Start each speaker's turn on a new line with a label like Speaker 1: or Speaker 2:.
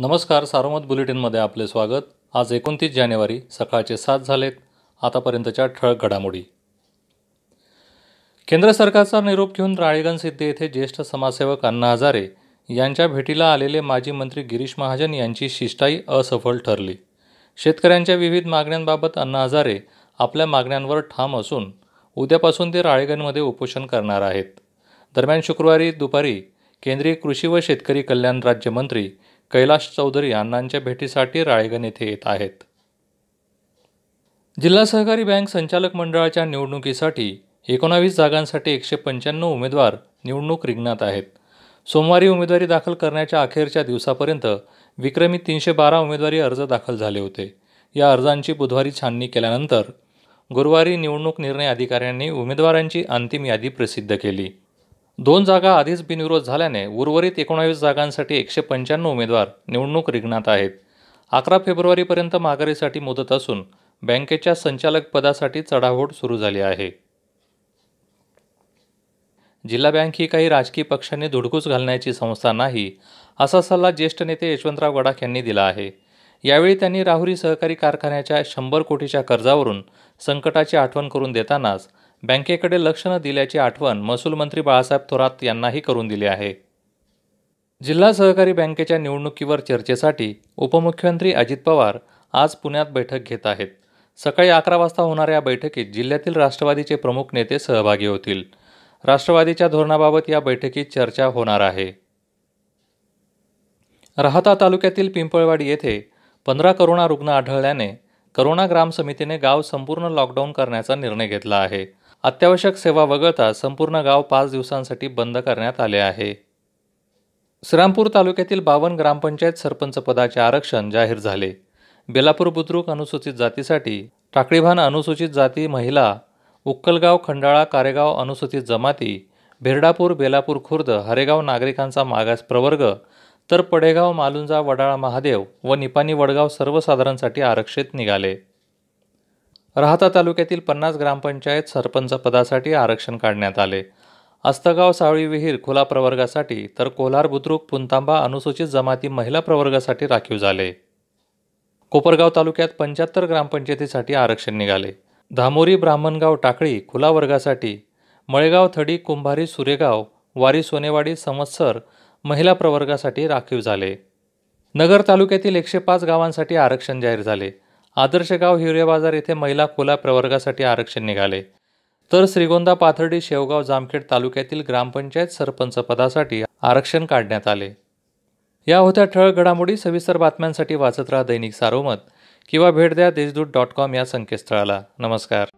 Speaker 1: नमस्कार सार्वमत बुलेटिनमध्ये आपले स्वागत आज एकोणतीस जानेवारी सकाळचे सात झालेत आतापर्यंतच्या ठळक घडामोडी केंद्र सरकारचा निरोप घेऊन राळेगंज सिद्धे येथे ज्येष्ठ समाजसेवक अण्णा हजारे यांच्या भेटीला आलेले माजी मंत्री गिरीश महाजन यांची शिष्टाई असफल ठरली शेतकऱ्यांच्या विविध मागण्यांबाबत अण्णा हजारे आपल्या मागण्यांवर ठाम असून उद्यापासून ते राळेगणमध्ये उपोषण करणार आहेत दरम्यान शुक्रवारी दुपारी केंद्रीय कृषी व शेतकरी कल्याण राज्यमंत्री कैलाश चौधरी अण्णांच्या भेटीसाठी राळेगण येथे येत आहेत जिल्हा सहकारी बँक संचालक मंडळाच्या निवडणुकीसाठी एकोणावीस जागांसाठी एकशे पंच्याण्णव उमेदवार निवडणूक रिंगणात आहेत सोमवारी उमेदवारी दाखल करण्याच्या अखेरच्या दिवसापर्यंत विक्रमी तीनशे बारा उमेदवारी अर्ज दाखल झाले होते या अर्जांची बुधवारी छाननी केल्यानंतर गुरुवारी निवडणूक निर्णय अधिकाऱ्यांनी उमेदवारांची अंतिम यादी प्रसिद्ध केली दोन जागा आधीच बिनविरोध झाल्याने उर्वरित एकोणावीस जागांसाठी एकशे पंच्याण्णव उमेदवार निवडणूक रिंगणात आहेत अकरा फेब्रुवारीपर्यंत माघारीसाठी मुदत असून बँकेच्या संचालक पदासाठी चढाओढ सुरू झाली आहे जिल्हा बँक ही काही राजकीय पक्षांनी धुडकूस घालण्याची संस्था नाही असा सल्ला ज्येष्ठ नेते यशवंतराव गडाख यांनी दिला आहे यावेळी त्यांनी राहुरी सहकारी कारखान्याच्या शंभर कोटीच्या कर्जावरून संकटाची आठवण करून देतानाच बँकेकडे लक्ष न दिल्याची आठवण महसूल मंत्री बाळासाहेब थोरात यांनाही करून दिली आहे जिल्हा सहकारी बँकेच्या निवडणुकीवर चर्चेसाठी उपमुख्यमंत्री अजित पवार आज पुण्यात बैठक घेत आहेत सकाळी अकरा वाजता होणाऱ्या या बैठकीत जिल्ह्यातील राष्ट्रवादीचे प्रमुख नेते सहभागी होतील राष्ट्रवादीच्या धोरणाबाबत या बैठकीत चर्चा होणार आहे राहता तालुक्यातील पिंपळवाडी येथे पंधरा करोना रुग्ण आढळल्याने करोना ग्राम समितीने गाव संपूर्ण लॉकडाऊन करण्याचा निर्णय घेतला आहे अत्यावश्यक सेवा वगळता संपूर्ण गाव पाच दिवसांसाठी बंद करण्यात आले आहे श्रीरामपूर तालुक्यातील बावन्न ग्रामपंचायत सरपंच पदाचे आरक्षण जाहीर झाले बेलापूर बुद्रुक अनुसूचित जातीसाठी टाकळीभान अनुसूचित जाती महिला उक्कलगाव खंडाळा कारेगाव अनुसूचित जमाती भेरडापूर बेलापूर खुर्द हरेगाव नागरिकांचा मागास प्रवर्ग तर पडेगाव मालुंजा वडाळा महादेव व निपाणी वडगाव सर्वसाधारणसाठी आरक्षित निघाले राहता तालुक्यातील पन्नास ग्रामपंचायत सरपंच पदासाठी आरक्षण काढण्यात आले अस्तगाव सावळी विहीर खुला प्रवर्गासाठी तर कोल्हार बुद्रुक पुंतांबा अनुसूचित जमाती महिला प्रवर्गासाठी राखीव झाले कोपरगाव तालुक्यात पंच्याहत्तर ग्रामपंचायतीसाठी आरक्षण निघाले धामोरी ब्राह्मणगाव टाकळी खुला वर्गासाठी मळेगाव थडी कुंभारी सुरेगाव वारी सोनेवाडी संवत्सर महिला प्रवर्गासाठी राखीव झाले नगर तालुक्यातील एकशे पाच गावांसाठी आरक्षण जाहीर झाले आदर्शगाव हिवरे बाजार येथे महिला खुला प्रवर्गासाठी आरक्षण निघाले तर श्रीगोंदा पाथर्डी शेवगाव जामखेड तालुक्यातील ग्रामपंचायत सरपंच पदासाठी आरक्षण काढण्यात आले या होत्या ठळक घडामोडी सविस्तर बातम्यांसाठी वाचत राहा दैनिक सारोमत किंवा भेट द्या देशदूत डॉट कॉम या संकेतस्थळाला नमस्कार